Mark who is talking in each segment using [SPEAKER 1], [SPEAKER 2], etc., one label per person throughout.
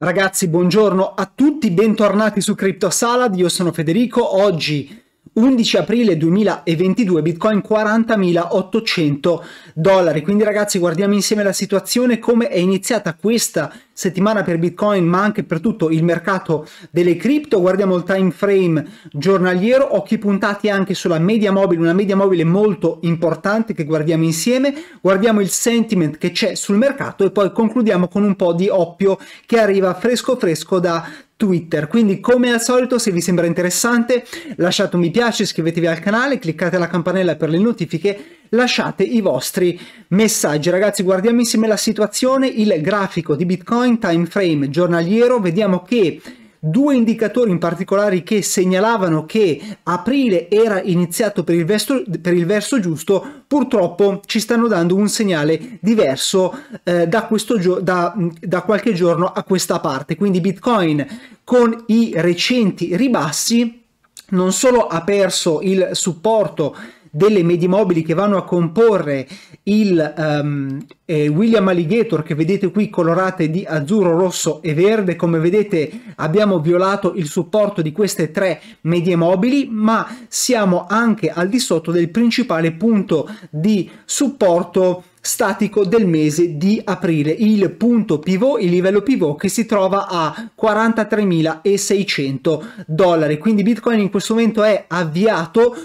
[SPEAKER 1] Ragazzi, buongiorno a tutti, bentornati su Crypto Salad. io sono Federico, oggi 11 aprile 2022 Bitcoin 40.800 dollari. Quindi ragazzi guardiamo insieme la situazione, come è iniziata questa settimana per Bitcoin ma anche per tutto il mercato delle cripto. Guardiamo il time frame giornaliero, occhi puntati anche sulla media mobile, una media mobile molto importante che guardiamo insieme. Guardiamo il sentiment che c'è sul mercato e poi concludiamo con un po' di oppio che arriva fresco fresco da Twitter. Quindi, come al solito, se vi sembra interessante, lasciate un mi piace, iscrivetevi al canale, cliccate la campanella per le notifiche, lasciate i vostri messaggi. Ragazzi, guardiamo insieme la situazione, il grafico di Bitcoin, time frame giornaliero, vediamo che due indicatori in particolare che segnalavano che aprile era iniziato per il, verso, per il verso giusto, purtroppo ci stanno dando un segnale diverso eh, da, questo da, da qualche giorno a questa parte. Quindi Bitcoin con i recenti ribassi non solo ha perso il supporto delle medie mobili che vanno a comporre il um, eh, William Alligator che vedete qui colorate di azzurro, rosso e verde. Come vedete abbiamo violato il supporto di queste tre medie mobili ma siamo anche al di sotto del principale punto di supporto statico del mese di aprile, il punto pivot, il livello pivot che si trova a 43.600 dollari. Quindi Bitcoin in questo momento è avviato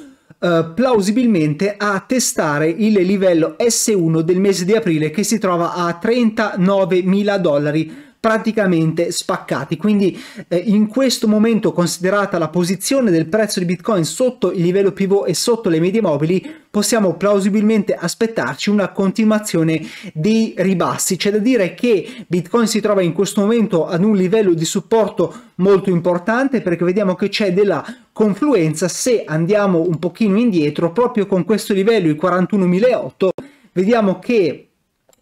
[SPEAKER 1] eh, plausibilmente a testare il livello S1 del mese di aprile che si trova a 39 mila dollari praticamente spaccati. Quindi eh, in questo momento, considerata la posizione del prezzo di Bitcoin sotto il livello pivot e sotto le medie mobili, possiamo plausibilmente aspettarci una continuazione dei ribassi. C'è da dire che Bitcoin si trova in questo momento ad un livello di supporto molto importante perché vediamo che c'è della confluenza se andiamo un pochino indietro proprio con questo livello i 41.008 vediamo che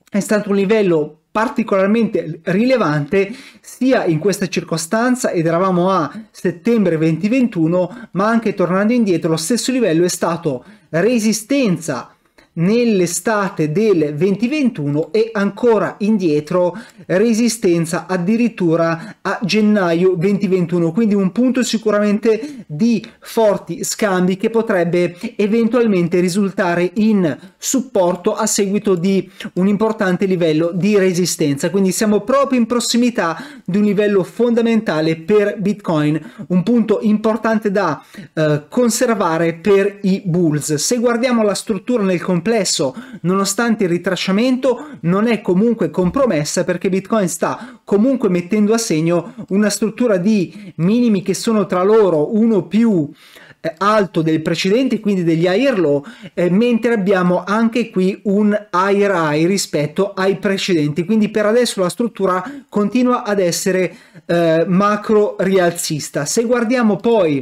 [SPEAKER 1] è stato un livello particolarmente rilevante sia in questa circostanza ed eravamo a settembre 2021 ma anche tornando indietro lo stesso livello è stato resistenza nell'estate del 2021 e ancora indietro resistenza addirittura a gennaio 2021 quindi un punto sicuramente di forti scambi che potrebbe eventualmente risultare in supporto a seguito di un importante livello di resistenza. Quindi siamo proprio in prossimità di un livello fondamentale per Bitcoin, un punto importante da eh, conservare per i bulls. Se guardiamo la struttura nel complesso, nonostante il ritracciamento, non è comunque compromessa perché Bitcoin sta comunque mettendo a segno una struttura di minimi che sono tra loro 1 più eh, alto del precedente, quindi degli Airlow, eh, mentre abbiamo anche qui un Air High rispetto ai precedenti. Quindi per adesso la struttura continua ad essere eh, macro rialzista. Se guardiamo poi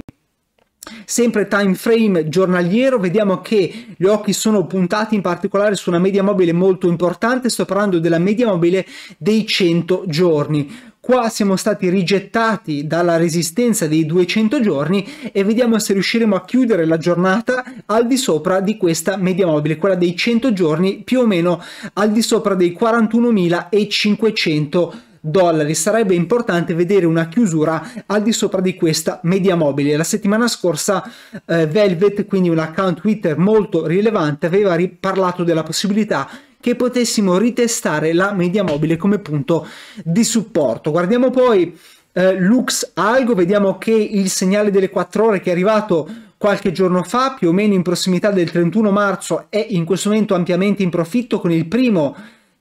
[SPEAKER 1] Sempre time frame giornaliero, vediamo che gli occhi sono puntati in particolare su una media mobile molto importante, sto parlando della media mobile dei 100 giorni. Qua siamo stati rigettati dalla resistenza dei 200 giorni e vediamo se riusciremo a chiudere la giornata al di sopra di questa media mobile, quella dei 100 giorni più o meno al di sopra dei 41.500 giorni dollari. Sarebbe importante vedere una chiusura al di sopra di questa media mobile. La settimana scorsa eh, Velvet, quindi un account Twitter molto rilevante, aveva parlato della possibilità che potessimo ritestare la media mobile come punto di supporto. Guardiamo poi eh, Lux Algo, vediamo che il segnale delle 4 ore che è arrivato qualche giorno fa, più o meno in prossimità del 31 marzo, è in questo momento ampiamente in profitto con il primo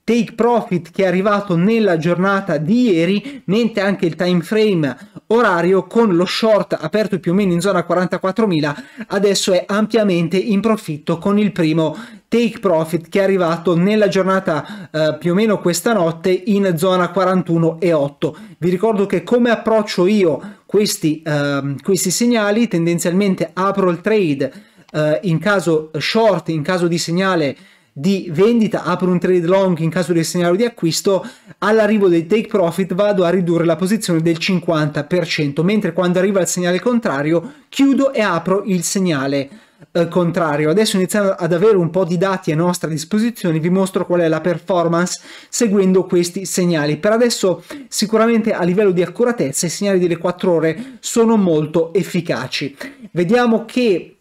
[SPEAKER 1] take profit che è arrivato nella giornata di ieri, mentre anche il time frame orario con lo short aperto più o meno in zona 44.000 adesso è ampiamente in profitto con il primo take profit che è arrivato nella giornata eh, più o meno questa notte in zona 41.8. Vi ricordo che come approccio io questi, eh, questi segnali tendenzialmente apro il trade eh, in caso short, in caso di segnale di vendita, apro un trade long in caso del segnale di acquisto, all'arrivo dei take profit vado a ridurre la posizione del 50%, mentre quando arriva il segnale contrario chiudo e apro il segnale eh, contrario. Adesso iniziamo ad avere un po' di dati a nostra disposizione, vi mostro qual è la performance seguendo questi segnali. Per adesso sicuramente a livello di accuratezza i segnali delle 4 ore sono molto efficaci. Vediamo che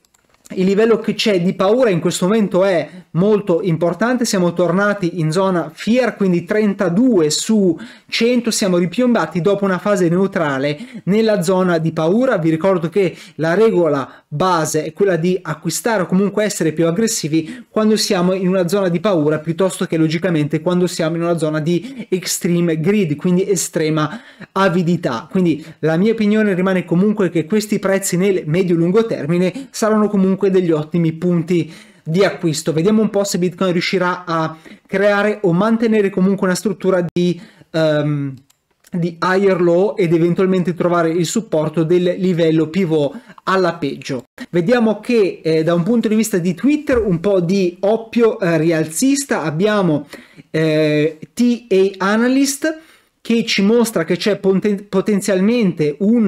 [SPEAKER 1] il livello che c'è di paura in questo momento è molto importante, siamo tornati in zona fear, quindi 32 su 100, siamo ripiombati dopo una fase neutrale nella zona di paura, vi ricordo che la regola base è quella di acquistare o comunque essere più aggressivi quando siamo in una zona di paura piuttosto che logicamente quando siamo in una zona di extreme greed, quindi estrema avidità, quindi la mia opinione rimane comunque che questi prezzi nel medio-lungo termine saranno comunque comunque degli ottimi punti di acquisto. Vediamo un po' se Bitcoin riuscirà a creare o mantenere comunque una struttura di... Um, di higher low ed eventualmente trovare il supporto del livello pivot alla peggio. Vediamo che eh, da un punto di vista di Twitter un po' di oppio eh, rialzista abbiamo eh, TA Analyst che ci mostra che c'è poten potenzialmente un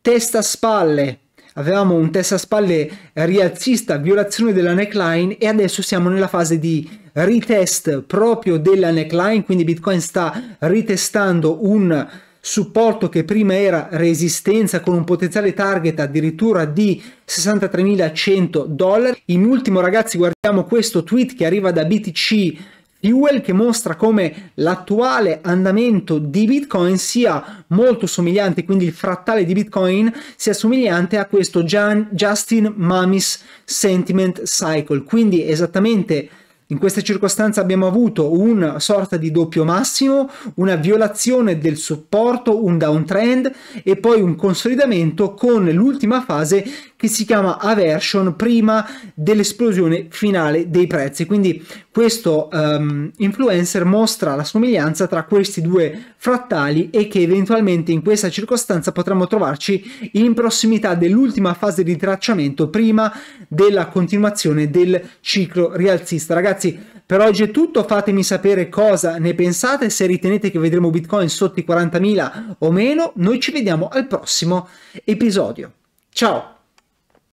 [SPEAKER 1] testa spalle avevamo un test a spalle rialzista, violazione della neckline e adesso siamo nella fase di retest proprio della neckline, quindi Bitcoin sta ritestando un supporto che prima era resistenza con un potenziale target addirittura di 63.100 dollari. In ultimo ragazzi guardiamo questo tweet che arriva da BTC Newell che mostra come l'attuale andamento di Bitcoin sia molto somigliante, quindi il frattale di Bitcoin sia somigliante a questo Jan, Justin Mamis Sentiment Cycle, quindi esattamente in questa circostanza abbiamo avuto una sorta di doppio massimo, una violazione del supporto, un downtrend e poi un consolidamento con l'ultima fase che si chiama Aversion prima dell'esplosione finale dei prezzi. Quindi questo um, influencer mostra la somiglianza tra questi due frattali e che eventualmente in questa circostanza potremmo trovarci in prossimità dell'ultima fase di tracciamento prima della continuazione del ciclo rialzista. Ragazzi, per oggi è tutto, fatemi sapere cosa ne pensate, se ritenete che vedremo Bitcoin sotto i 40.000 o meno, noi ci vediamo al prossimo episodio. Ciao!